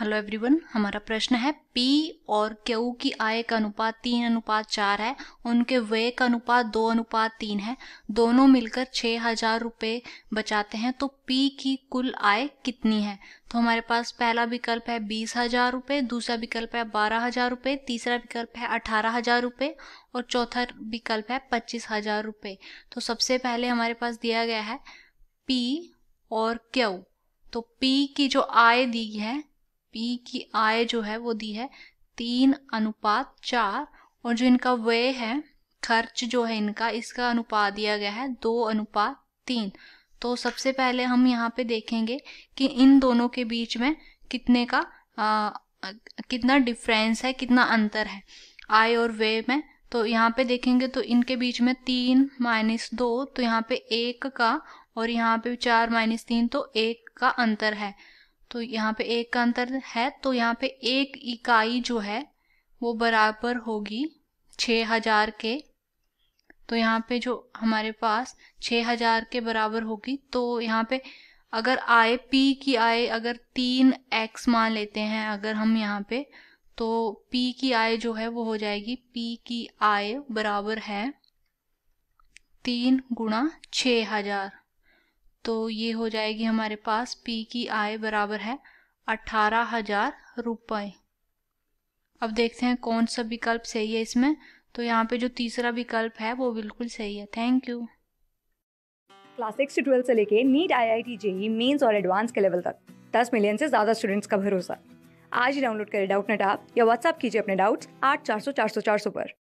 hello everyone हमारा प्रश्न है पी और क्यू की आय का अनुपात तीन अनुपात चार है उनके व्यय का अनुपात दो अनुपात तीन है दोनों मिलकर छः हजार रुपये बचाते हैं तो पी की कुल आय कितनी है तो हमारे पास पहला विकल्प है बीस हजार रुपये दूसरा विकल्प है बारह हजार रुपये तीसरा विकल्प है अठारह हजार रुपये और चौथा विकल्प है पच्चीस हजार रुपये तो सबसे पहले हमारे पास दिया गया है पी और क्यू तो पी की जो आय दी है पी की आय जो है वो दी है तीन अनुपात चार और जो इनका व्यय है खर्च जो है इनका इसका अनुपात दिया गया है दो अनुपात तीन तो सबसे पहले हम यहाँ पे देखेंगे कि इन दोनों के बीच में कितने का आ, कितना डिफरेंस है कितना अंतर है आय और व्यय में तो यहाँ पे देखेंगे तो इनके बीच में तीन माइनस दो तो यहाँ पे एक का और यहाँ पे चार माइनस तीन तो एक का अंतर है तो यहाँ पे एक का अंतर है तो यहाँ पे एक इकाई जो है वो बराबर होगी छ हजार के तो यहाँ पे जो हमारे पास छ हजार के बराबर होगी तो यहाँ पे अगर आय पी की आय अगर तीन एक्स मान लेते हैं अगर हम यहाँ पे तो पी की आय जो है वो हो जाएगी पी की आय बराबर है तीन गुणा छ हजार तो ये हो जाएगी हमारे पास पी की आय बराबर है अठारह हजार रुपये अब देखते हैं कौन सा विकल्प सही है इसमें तो यहाँ पे जो तीसरा विकल्प है वो बिल्कुल सही है थैंक यू क्लास सिक्स से ट्वेल्थ से लेके NEET I I T JEE mains और एडवांस के लेवल तक दस मिलियन से ज़्यादा स्टूडेंट्स का भरोसा आज ही डाउनलोड करें डाउट नेट आप या व्हाट्सअप कीजिए अपने डाउट्स आठ चार सौ चार सौ चार सौ पर